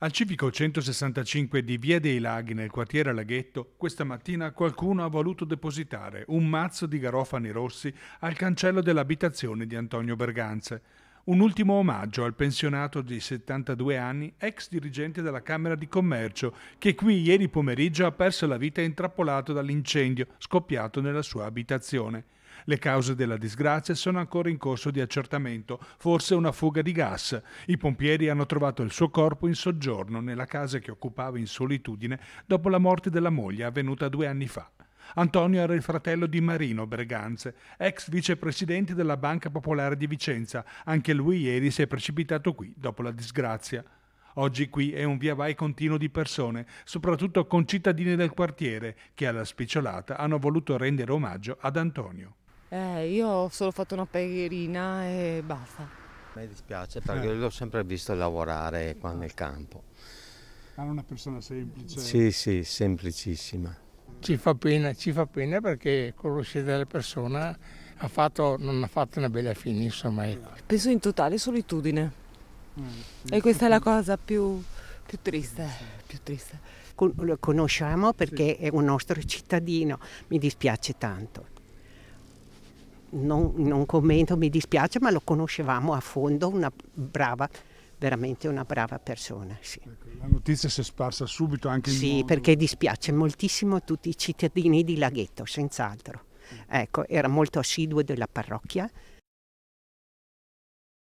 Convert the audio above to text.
Al civico 165 di Via dei Laghi nel quartiere Laghetto, questa mattina qualcuno ha voluto depositare un mazzo di garofani rossi al cancello dell'abitazione di Antonio Berganze. Un ultimo omaggio al pensionato di 72 anni, ex dirigente della Camera di Commercio, che qui ieri pomeriggio ha perso la vita intrappolato dall'incendio scoppiato nella sua abitazione. Le cause della disgrazia sono ancora in corso di accertamento, forse una fuga di gas. I pompieri hanno trovato il suo corpo in soggiorno nella casa che occupava in solitudine dopo la morte della moglie avvenuta due anni fa. Antonio era il fratello di Marino Berganze, ex vicepresidente della Banca Popolare di Vicenza. Anche lui ieri si è precipitato qui dopo la disgrazia. Oggi qui è un via vai continuo di persone, soprattutto concittadini del quartiere, che alla spicciolata hanno voluto rendere omaggio ad Antonio. Eh, io ho solo fatto una pegherina e basta. Mi dispiace perché eh. l'ho sempre visto lavorare qua nel campo. Era ah, una persona semplice. Sì, sì, semplicissima. Ci fa pena, ci fa pena perché conoscere della persona ha fatto, non ha fatto una bella fine, insomma. Ecco. Penso in totale solitudine. Mm, mm. E questa è la cosa più, più triste, più triste. Con, lo conosciamo perché è un nostro cittadino, mi dispiace tanto. Non, non commento, mi dispiace, ma lo conoscevamo a fondo, una brava veramente una brava persona. Sì. Ecco, la notizia si è sparsa subito anche in Sì, mondo... perché dispiace moltissimo a tutti i cittadini di Laghetto, senz'altro. Mm. Ecco, era molto assiduo della parrocchia,